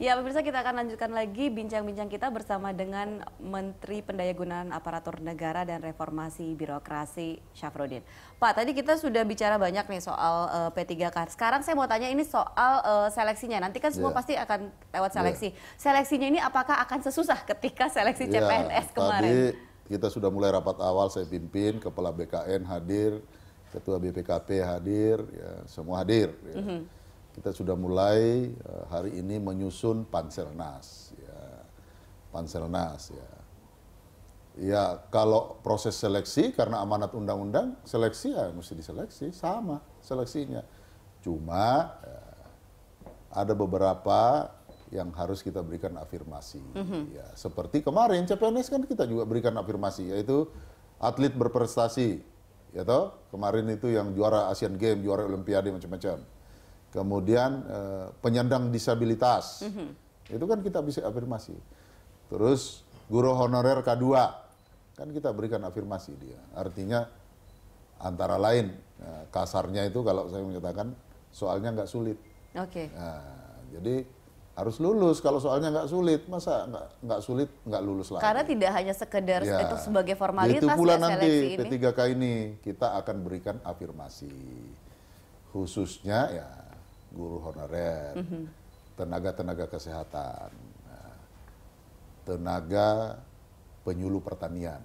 Ya pemirsa kita akan lanjutkan lagi bincang-bincang kita bersama dengan Menteri Pendayagunaan Aparatur Negara dan Reformasi Birokrasi Syafrodin. Pak tadi kita sudah bicara banyak nih soal uh, eh, P3K. Kan. Sekarang saya mau tanya ini soal uh, seleksinya. Nanti kan semua yeah. pasti akan lewat iya. seleksi. Yeah. Seleksinya ini apakah akan sesusah ketika seleksi yeah, CPNS kemarin? Tadi kita sudah mulai rapat awal saya pimpin, Kepala BKN hadir, Ketua BPKP hadir, ya, semua hadir. Ya. Mm -hmm kita sudah mulai eh, hari ini menyusun panselnas ya. Panselnas ya. Ya kalau proses seleksi karena amanat undang-undang seleksi ya mesti diseleksi sama seleksinya. Cuma ya, ada beberapa yang harus kita berikan afirmasi. Mm -hmm. ya, seperti kemarin CPNS kan kita juga berikan afirmasi yaitu atlet berprestasi. Ya toh, kemarin itu yang juara Asian Games, juara Olimpiade macam-macam kemudian e, penyandang disabilitas. Mm -hmm. Itu kan kita bisa afirmasi. Terus guru honorer K2 kan kita berikan afirmasi dia. Artinya antara lain e, kasarnya itu kalau saya mengatakan soalnya nggak sulit. Oke. Okay. Nah, jadi harus lulus kalau soalnya nggak sulit masa nggak nggak sulit nggak lulus lagi karena tidak hanya sekedar ya. itu sebagai formalitas itu ya, pula ya nanti P3K ini kita akan berikan afirmasi khususnya ya guru honorer, mhm. tenaga-tenaga mm kesehatan, nah, tenaga penyuluh pertanian.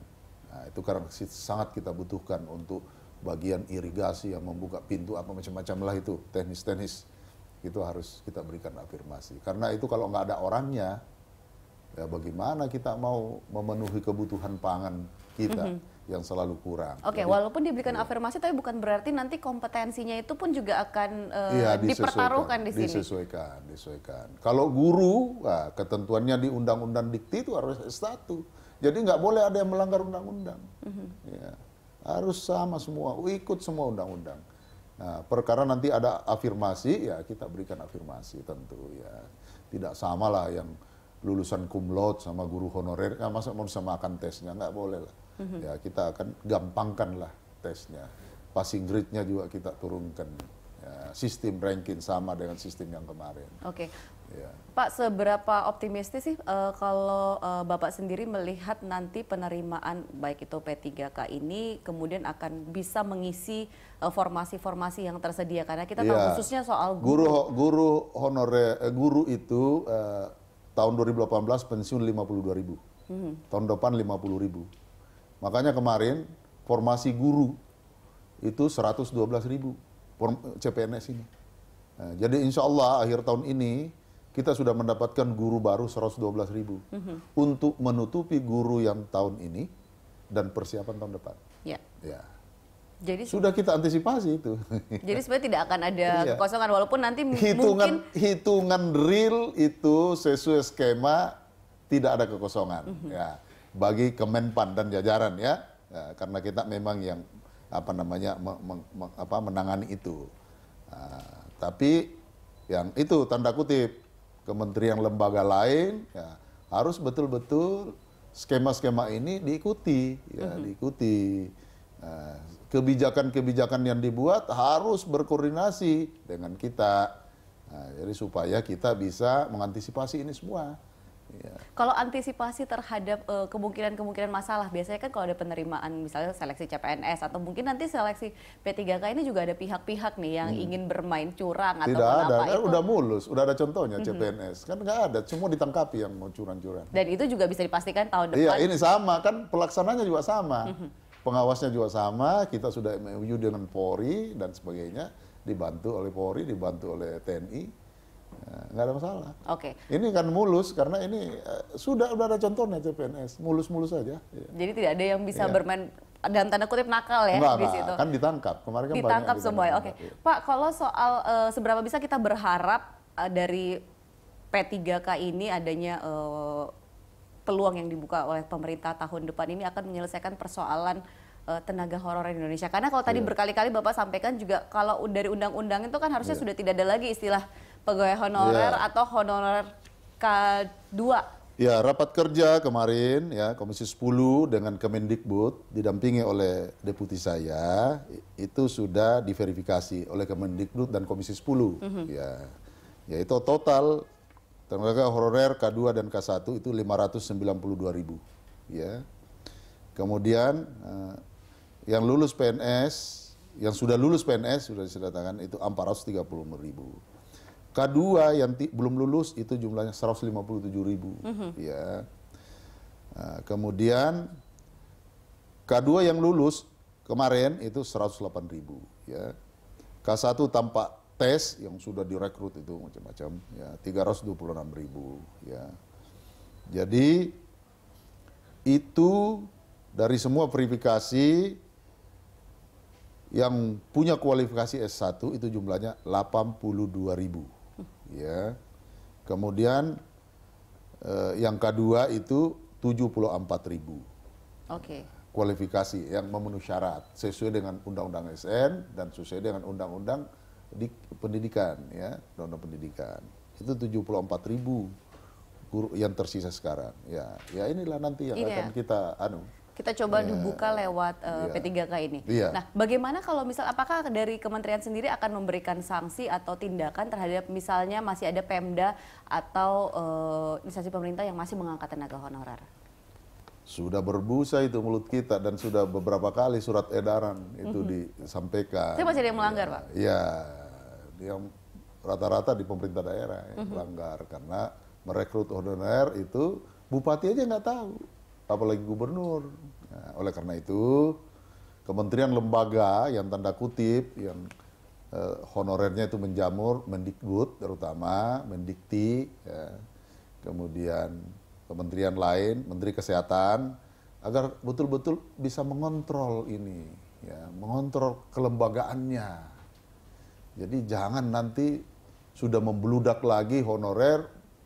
Nah, itu karena sangat kita butuhkan untuk bagian irigasi yang membuka pintu apa macam-macam lah itu teknis-teknis itu harus kita berikan afirmasi karena itu kalau nggak ada orangnya ya bagaimana kita mau memenuhi kebutuhan pangan kita mm -hmm. yang selalu kurang. Oke, okay, walaupun diberikan ya. afirmasi tapi bukan berarti nanti kompetensinya itu pun juga akan uh, ya, dipertaruhkan di sini. Disesuaikan, disesuaikan. Kalau guru, nah, ketentuannya di undang-undang dikti itu harus satu. Jadi nggak boleh ada yang melanggar undang-undang. Mm -hmm. ya. Harus sama semua, ikut semua undang-undang. Nah, perkara nanti ada afirmasi, ya kita berikan afirmasi tentu ya. Tidak sama lah yang lulusan kumlot sama guru honorer nggak ya, masa mau samakan tesnya nggak boleh lah mm-hmm. ya kita akan gampangkan lah tesnya passing grade-nya juga kita turunkan ya, sistem ranking sama dengan sistem yang kemarin oke okay. ya. pak seberapa optimistis sih uh, kalau uh, bapak sendiri melihat nanti penerimaan baik itu P3K ini kemudian akan bisa mengisi uh, formasi-formasi yang tersedia karena kita ya. tahu iya. khususnya soal guru guru guru honorer guru itu uh, tahun 2018 pensiun 52 ribu. Hmm. Tahun depan 50 ribu. Makanya kemarin formasi guru itu 112 ribu CPNS ini. Nah, jadi insya Allah akhir tahun ini kita sudah mendapatkan guru baru 112 ribu. Mm -hmm. Untuk menutupi guru yang tahun ini dan persiapan tahun depan. Yeah. Yeah. Jadi sudah kita antisipasi itu. Jadi sebenarnya tidak akan ada iya. kekosongan walaupun nanti hitungan mungkin hitungan real itu sesuai skema tidak ada kekosongan mm -hmm. ya bagi Kemenpan dan jajaran ya. ya karena kita memang yang apa namanya me, me, me, apa menangani itu. Nah, tapi yang itu tanda kutip kementerian lembaga lain ya harus betul-betul skema-skema ini diikuti ya mm -hmm. diikuti. Nah, kebijakan-kebijakan yang dibuat harus berkoordinasi dengan kita. Nah, jadi supaya kita bisa mengantisipasi ini semua. Ya. Kalau antisipasi terhadap eh, kemungkinan-kemungkinan masalah, biasanya kan kalau ada penerimaan misalnya seleksi CPNS atau mungkin nanti seleksi P3K ini juga ada pihak-pihak nih yang hmm. ingin bermain curang Tidak atau ada, apa eh, kan itu. udah mulus, udah ada contohnya hmm. CPNS. Kan nggak ada, semua ditangkapi yang mau curang-curang. Dan itu juga bisa dipastikan tahun iya, depan. Iya, ini sama kan pelaksananya juga sama. Hmm. Pengawasnya juga sama, kita sudah MOU dengan Polri dan sebagainya, dibantu oleh Polri, dibantu oleh TNI, eh, nggak ada masalah. Oke. Okay. Ini kan mulus karena ini eh, sudah sudah ada contohnya CPNS, mulus-mulus saja. Iya. Jadi tidak ada yang bisa ya. bermain dalam tanda kutip nakal ya Enggak, di situ. Kan ditangkap kemarin kan ditangkap semua. Ya. Oke, iya. Pak, kalau soal uh, seberapa bisa kita berharap uh, dari P3K ini adanya uh, peluang yang dibuka oleh pemerintah tahun depan ini akan menyelesaikan persoalan uh, tenaga horor Indonesia. Karena kalau tadi yeah. berkali-kali Bapak sampaikan juga kalau dari undang-undang itu kan harusnya yeah. sudah tidak ada lagi istilah pegawai honorer yeah. atau honorer K2. Ya, rapat kerja kemarin ya Komisi 10 dengan Kemendikbud didampingi oleh deputi saya itu sudah diverifikasi oleh Kemendikbud dan Komisi 10 mm -hmm. ya. Yaitu total Tenaga honorer K2 dan K1 itu 592 ribu. Ya. Kemudian uh, yang lulus PNS, yang sudah lulus PNS sudah disedatangkan itu 430 ribu. K2 yang belum lulus itu jumlahnya 157 ribu. Mm -hmm. Ya. uh, kemudian K2 yang lulus kemarin itu 108 ribu. Ya. K1 tampak tes yang sudah direkrut itu macam-macam ya 326 ribu ya jadi itu dari semua verifikasi yang punya kualifikasi S1 itu jumlahnya 82 ribu ya kemudian eh, yang kedua itu 74 ribu oke okay kualifikasi yang memenuhi syarat sesuai dengan undang-undang SN dan sesuai dengan undang-undang di pendidikan ya undang pendidikan itu 74 ribu guru yang tersisa sekarang ya ya inilah nanti yang ini iya. akan ya. kita anu kita coba yeah. dibuka lewat uh, eh, yeah. P3K ini. Yeah. Nah, bagaimana kalau misal apakah dari kementerian sendiri akan memberikan sanksi atau tindakan terhadap misalnya masih ada Pemda atau uh, instansi pemerintah yang masih mengangkat tenaga honorer? Sudah berbusa itu mulut kita dan sudah beberapa kali surat edaran itu mm -hmm. disampaikan. Saya masih ada yang melanggar, ya, Pak? Iya, dia rata-rata di pemerintah daerah yang mm -hmm. melanggar karena merekrut honorer itu bupati aja nggak tahu, apalagi gubernur. Nah, oleh karena itu kementerian lembaga yang tanda kutip yang eh, honorernya itu menjamur, mendikbud terutama, mendikti, ya. kemudian kementerian lain, Menteri Kesehatan agar betul-betul bisa mengontrol ini, ya, mengontrol kelembagaannya. Jadi jangan nanti sudah membludak lagi honorer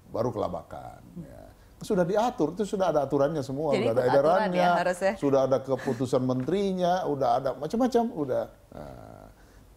baru kelabakan. Ya. Sudah diatur, itu sudah ada aturannya semua, Jadi, sudah ada ya edarannya, ya, sudah ada keputusan menterinya, sudah ada macam-macam, sudah. Nah.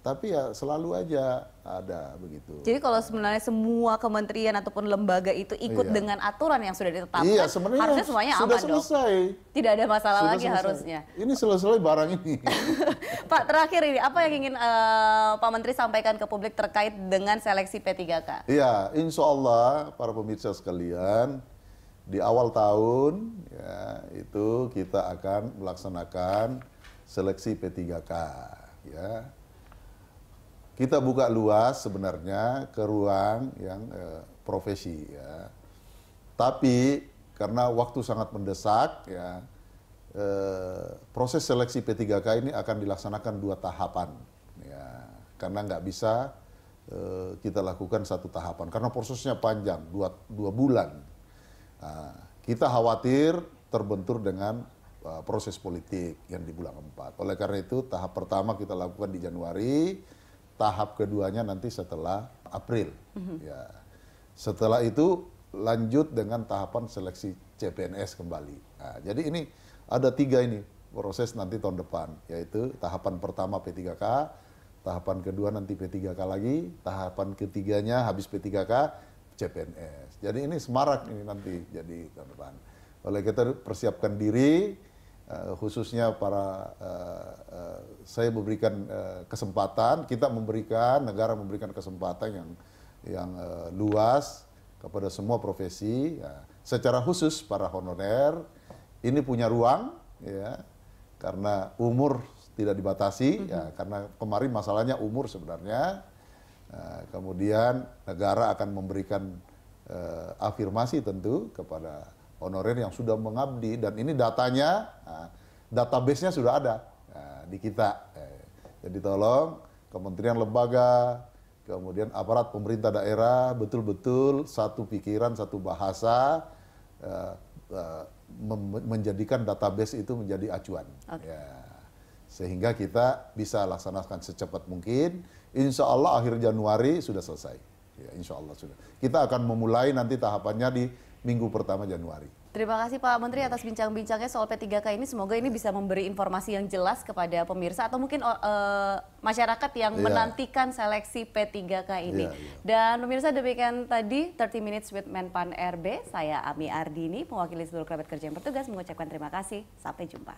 Tapi ya selalu aja ada begitu. Jadi kalau sebenarnya semua kementerian ataupun lembaga itu ikut iya. dengan aturan yang sudah ditetapkan, iya, sebenarnya harusnya semuanya sudah aman selesai. dong. Tidak ada masalah sudah lagi selesai. harusnya. Ini selesai barang ini. Pak terakhir ini apa yang ingin uh, Pak Menteri sampaikan ke publik terkait dengan seleksi P3K? Iya, insya Allah para pemirsa sekalian di awal tahun ya itu kita akan melaksanakan seleksi P3K ya kita buka luas sebenarnya ke ruang yang eh, profesi ya. Tapi karena waktu sangat mendesak ya eh, proses seleksi P3K ini akan dilaksanakan dua tahapan ya karena nggak bisa eh, kita lakukan satu tahapan karena prosesnya panjang dua, dua bulan. Nah, kita khawatir terbentur dengan eh, proses politik yang di bulan 4. Oleh karena itu tahap pertama kita lakukan di Januari tahap keduanya nanti setelah April. Mm-hmm. Ya. Setelah itu lanjut dengan tahapan seleksi CPNS kembali. Nah, jadi ini ada tiga ini proses nanti tahun depan, yaitu tahapan pertama P3K, tahapan kedua nanti P3K lagi, tahapan ketiganya habis P3K CPNS. Jadi ini semarak ini nanti jadi tahun depan. Oleh kita persiapkan diri, eh, khususnya para eh, saya memberikan eh, kesempatan, kita memberikan, negara memberikan kesempatan yang yang eh, luas kepada semua profesi. Ya. Secara khusus para honorer ini punya ruang, ya, karena umur tidak dibatasi, mm -hmm. ya, karena kemarin masalahnya umur sebenarnya. Nah, kemudian negara akan memberikan uh, afirmasi tentu kepada honorer yang sudah mengabdi dan ini datanya, nah, databasenya sudah ada nah, di kita. Eh, jadi tolong kementerian lembaga, kemudian aparat pemerintah daerah betul-betul satu pikiran, satu bahasa eh, eh, menjadikan database itu menjadi acuan. Okay. Ya. Sehingga kita bisa laksanakan secepat mungkin. Insya Allah akhir Januari sudah selesai. Ya, insya Allah sudah. Kita akan memulai nanti tahapannya di minggu pertama Januari. Terima kasih Pak Menteri atas bincang-bincangnya soal P3K ini. Semoga ini bisa memberi informasi yang jelas kepada pemirsa atau mungkin uh, masyarakat yang yeah. menantikan seleksi P3K ini. Yeah, yeah. Dan pemirsa demikian tadi 30 Minutes with Menpan RB. Saya Ami Ardini, mewakili seluruh kerabat kerja yang bertugas mengucapkan terima kasih. Sampai jumpa.